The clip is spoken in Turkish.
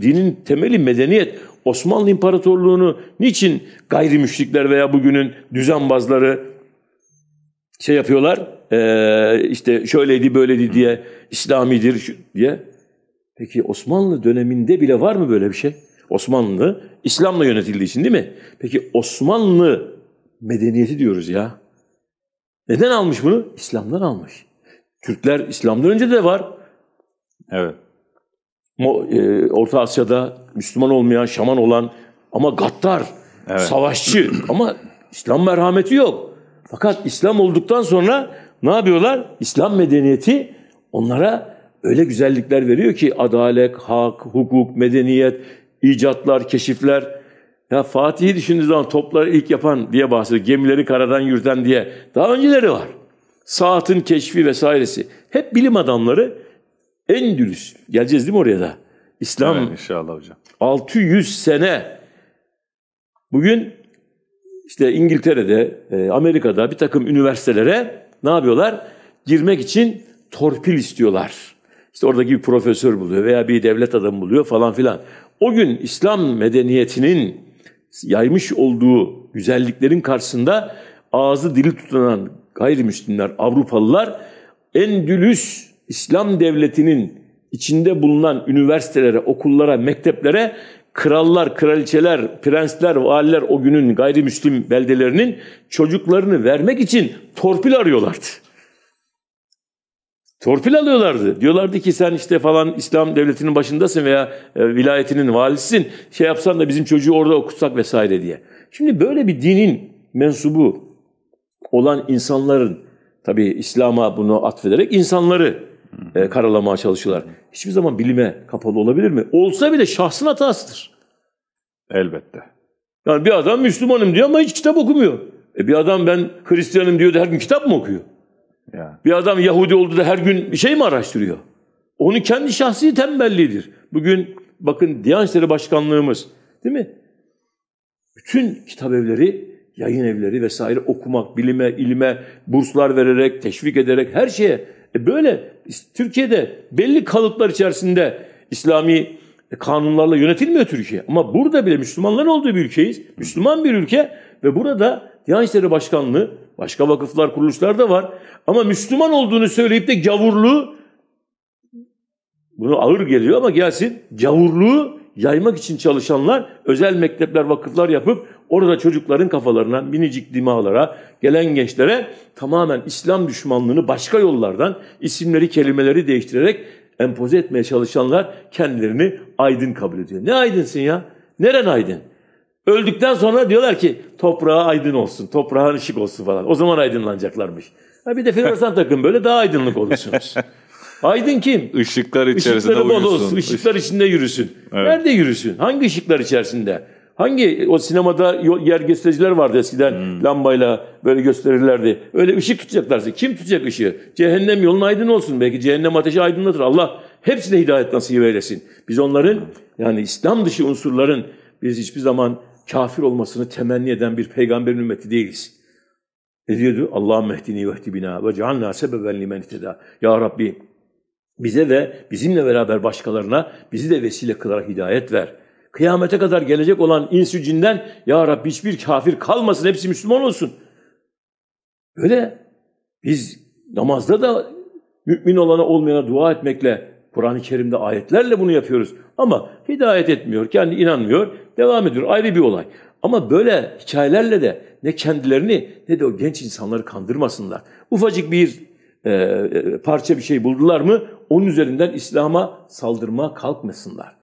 Dinin temeli medeniyet. Osmanlı İmparatorluğu'nu niçin gayrimüşrikler veya bugünün düzenbazları şey yapıyorlar? Ee, işte şöyleydi böyleydi diye, İslamidir diye. Peki Osmanlı döneminde bile var mı böyle bir şey? Osmanlı İslam'la yönetildiği için değil mi? Peki Osmanlı medeniyeti diyoruz ya. Neden almış bunu? İslam'dan almış. Türkler İslam'dan önce de var. Evet. E, Orta Asya'da Müslüman olmayan, şaman olan ama gaddar, evet. savaşçı ama İslam merhameti yok. Fakat İslam olduktan sonra ne yapıyorlar? İslam medeniyeti onlara öyle güzellikler veriyor ki adalet, hak, hukuk, medeniyet, icatlar, keşifler. Ya Fatih'i düşündüğü zaman topları ilk yapan diye bahsediyor. Gemileri karadan yürüten diye. Daha önceleri var. Saatin keşfi vesairesi. Hep bilim adamları Endülüs. Geleceğiz değil mi oraya da? İslam evet, inşallah hocam. 600 sene bugün işte İngiltere'de, e, Amerika'da bir takım üniversitelere ne yapıyorlar? Girmek için torpil istiyorlar. İşte oradaki bir profesör buluyor veya bir devlet adamı buluyor falan filan. O gün İslam medeniyetinin yaymış olduğu güzelliklerin karşısında ağzı dili tutanan gayrimüslimler, Avrupalılar Endülüs İslam devletinin içinde bulunan üniversitelere, okullara, mekteplere krallar, kraliçeler, prensler, valiler o günün gayrimüslim beldelerinin çocuklarını vermek için torpil arıyorlardı. Torpil alıyorlardı. Diyorlardı ki sen işte falan İslam devletinin başındasın veya e, vilayetinin valisisin. Şey yapsan da bizim çocuğu orada okutsak vesaire diye. Şimdi böyle bir dinin mensubu olan insanların tabii İslam'a bunu atfederek insanları e, karalamaya çalışıyorlar. Hiçbir zaman bilime kapalı olabilir mi? Olsa bile şahsın hatasıdır. Elbette. Yani bir adam Müslümanım diyor ama hiç kitap okumuyor. E bir adam ben Hristiyanım diyor da her gün kitap mı okuyor? Ya. Bir adam Yahudi oldu da her gün bir şey mi araştırıyor? Onun kendi şahsi tembelliğidir. Bugün bakın Diyanet İşleri Başkanlığımız değil mi? Bütün kitap evleri, yayın evleri vesaire okumak, bilime, ilme, burslar vererek, teşvik ederek her şeye e böyle Türkiye'de belli kalıplar içerisinde İslami e, kanunlarla yönetilmiyor Türkiye. Ama burada bile Müslümanların olduğu bir ülkeyiz. Müslüman bir ülke ve burada Diyanet İşleri Başkanlığı, başka vakıflar, kuruluşlar da var. Ama Müslüman olduğunu söyleyip de gavurluğu, bunu ağır geliyor ama gelsin, gavurluğu yaymak için çalışanlar özel mektepler, vakıflar yapıp orada çocukların kafalarına, minicik dimağlara, gelen gençlere tamamen İslam düşmanlığını başka yollardan isimleri, kelimeleri değiştirerek empoze etmeye çalışanlar kendilerini aydın kabul ediyor. Ne aydınsın ya? Neren aydın? Öldükten sonra diyorlar ki toprağa aydın olsun, toprağa ışık olsun falan. O zaman aydınlanacaklarmış. Ha bir de floresan takın böyle daha aydınlık olursunuz. Aydın kim? Işıklar içerisinde Işıkları bol uyusun. olsun. Işıklar içinde yürüsün. Evet. Nerede yürüsün? Hangi ışıklar içerisinde? Hangi o sinemada yer göstericiler vardı eskiden hmm. lambayla böyle gösterirlerdi. Öyle ışık tutacaklarsa kim tutacak ışığı? Cehennem yolun aydın olsun belki cehennem ateşi aydınlatır. Allah hepsine hidayet nasip eylesin. Biz onların yani İslam dışı unsurların biz hiçbir zaman kafir olmasını temenni eden bir peygamberin ümmeti değiliz. Ne diyordu? Allah mehdini vehdi bina ve cealna sebeben limen Ya Rabbi bize ve bizimle beraber başkalarına bizi de vesile kılarak hidayet ver. Kıyamete kadar gelecek olan insü cinden ya Rabbi hiçbir kafir kalmasın hepsi Müslüman olsun. Böyle biz namazda da mümin olana olmayana dua etmekle Kur'an-ı Kerim'de ayetlerle bunu yapıyoruz. Ama hidayet etmiyor, kendi inanmıyor, devam ediyor. Ayrı bir olay. Ama böyle hikayelerle de ne kendilerini ne de o genç insanları kandırmasınlar. Ufacık bir e, e, parça bir şey buldular mı onun üzerinden İslam'a saldırmaya kalkmasınlar.